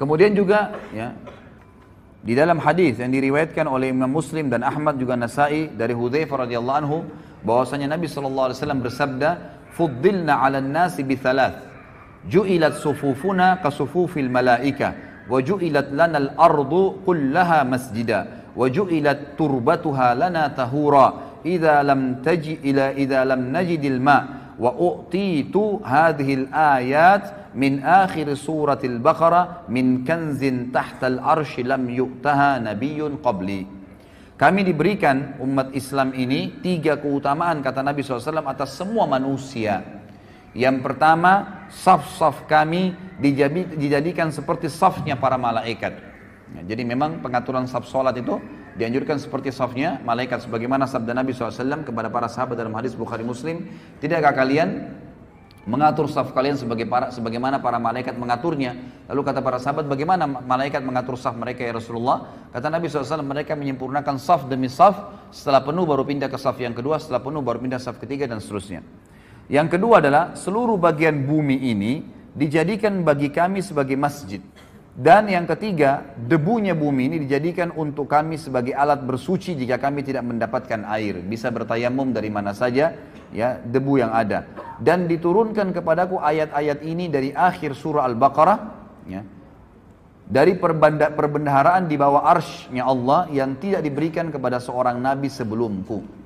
Kemudian juga ya di dalam hadis yang diriwayatkan oleh Imam Muslim dan Ahmad juga Nasai dari Hudzaifah radhiyallahu anhu bahwasanya Nabi sallallahu alaihi wasallam bersabda, "Fuddilna 'alan nasi bi thalath. Ju'ilat sufufuna ka sufufil malaika wa ju'ilat lana al-ardu kullaha masjida wa ju'ilat turbatuha lana tahura." idza lam taji ila idza lam najidil ma wa u'titu hadhil ayat min akhir surat al baqarah min kanzin al arsy lam yu'taha nabiyyun qabli kami diberikan umat Islam ini tiga keutamaan kata Nabi SAW atas semua manusia. Yang pertama, saf-saf kami dijadikan seperti safnya para malaikat. jadi memang pengaturan saf sholat itu dianjurkan seperti safnya malaikat sebagaimana sabda Nabi SAW kepada para sahabat dalam hadis Bukhari Muslim tidakkah kalian mengatur saf kalian sebagai para, sebagaimana para malaikat mengaturnya lalu kata para sahabat bagaimana malaikat mengatur saf mereka ya Rasulullah kata Nabi SAW mereka menyempurnakan saf demi saf setelah penuh baru pindah ke saf yang kedua setelah penuh baru pindah saf ketiga dan seterusnya yang kedua adalah seluruh bagian bumi ini dijadikan bagi kami sebagai masjid dan yang ketiga, debunya bumi ini dijadikan untuk kami sebagai alat bersuci jika kami tidak mendapatkan air. Bisa bertayamum dari mana saja, ya debu yang ada. Dan diturunkan kepadaku ayat-ayat ini dari akhir surah Al-Baqarah, ya, dari perbanda, perbendaharaan di bawah arshnya Allah yang tidak diberikan kepada seorang nabi sebelumku.